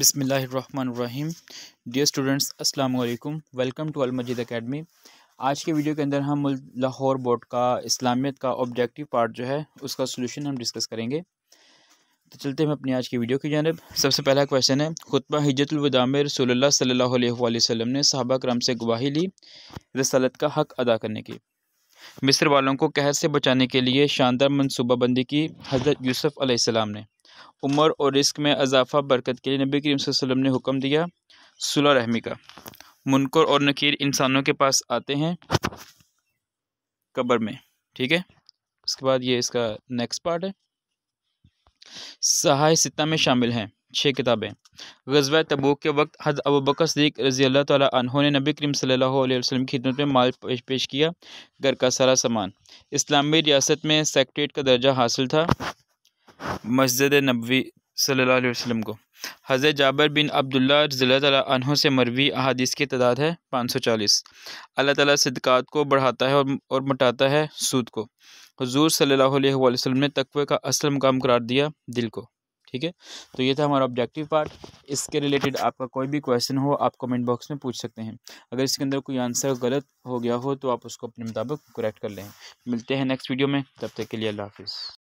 बिसमीम dear students अस्सलाम वालेकुम welcome to Al Majeed academy आज के वीडियो के अंदर हम लाहौर बोर्ड का इस्लामियत का ऑब्जेक्टिव पार्ट जो है उसका सोल्यूशन हम डिस्कस करेंगे तो चलते हैं अपनी आज की वीडियो की जानब सबसे पहला क्वेश्चन है खुतबा हजतुलवदा में रसोल्ला सल्ला वसम ने सहाबा क्रम से गवाही ली रसालत का हक अदा करने की मिस्र वालों को कहर से बचाने के लिए शानदार मनसूबाबंदी की हज़रत यूसुफ़ ने उम्र और रिस्क में अजाफा बरकत के लिए नबी करीम वसल्लम ने हुक्म दिया सुलह रहमी का मुनकर और नकीर इंसानों के पास आते हैं कब्र में ठीक है उसके बाद ये इसका नेक्स्ट पार्ट है सहाय सत्ता में शामिल हैं छः किताबें गजब तबूक के वक्त हज़ अबू बकसदीक रजी अल्लाह तहों ने नबी करीम सल्लल्लाहु की खिदमत में माल पेश, पेश किया घर का सारा सामान इस्लामी रियासत में सेक्रेट का दर्जा हासिल था मस्जिद नबवी सल्ला वसम को हज़रत जाबर बिन अब्दुल्ला रज़ी अनहों से मरवी अहादीस की तादाद है पाँच सौ चालीस अल्लाह ताली सदक़ात को बढ़ाता है और और मटाता है सूद को हजूर सल्ला ने तकवे का असल मुकाम करार दिया दिल को ठीक है तो ये था हमारा ऑब्जेक्टिव पार्ट इसके रिलेटेड आपका कोई भी क्वेश्चन हो आप कमेंट बॉक्स में पूछ सकते हैं अगर इसके अंदर कोई आंसर गलत हो गया हो तो आप उसको अपने मुताबिक करेक्ट कर लें मिलते हैं नेक्स्ट वीडियो में तब तक के लिए अल्लाह हाफिज़